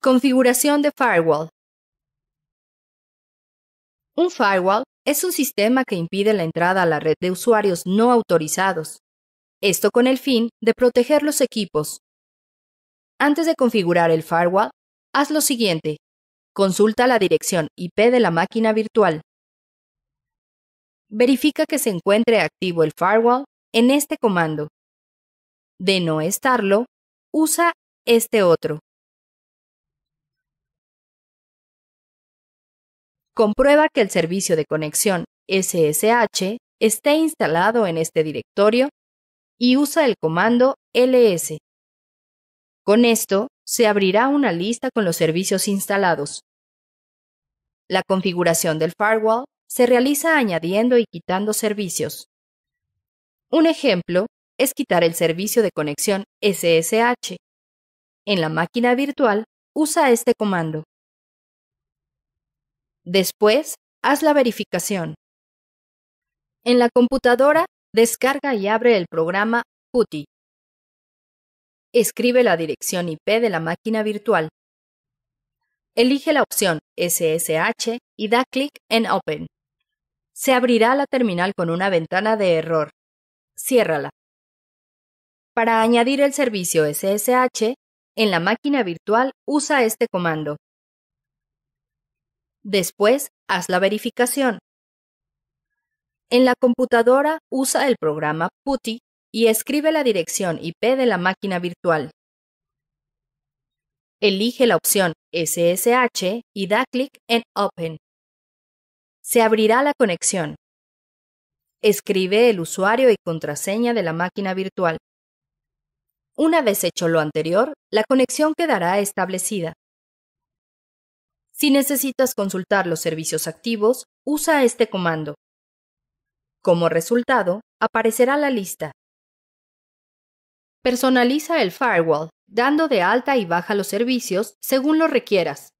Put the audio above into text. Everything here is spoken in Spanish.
Configuración de firewall. Un firewall es un sistema que impide la entrada a la red de usuarios no autorizados, esto con el fin de proteger los equipos. Antes de configurar el firewall, haz lo siguiente. Consulta la dirección IP de la máquina virtual. Verifica que se encuentre activo el firewall en este comando. De no estarlo, usa este otro. comprueba que el servicio de conexión SSH esté instalado en este directorio y usa el comando ls. Con esto, se abrirá una lista con los servicios instalados. La configuración del firewall se realiza añadiendo y quitando servicios. Un ejemplo es quitar el servicio de conexión SSH. En la máquina virtual, usa este comando. Después, haz la verificación. En la computadora, descarga y abre el programa PuTTY. Escribe la dirección IP de la máquina virtual. Elige la opción SSH y da clic en Open. Se abrirá la terminal con una ventana de error. Ciérrala. Para añadir el servicio SSH, en la máquina virtual usa este comando. Después, haz la verificación. En la computadora, usa el programa PuTTY y escribe la dirección IP de la máquina virtual. Elige la opción SSH y da clic en Open. Se abrirá la conexión. Escribe el usuario y contraseña de la máquina virtual. Una vez hecho lo anterior, la conexión quedará establecida. Si necesitas consultar los servicios activos, usa este comando. Como resultado, aparecerá la lista. Personaliza el firewall, dando de alta y baja los servicios según lo requieras.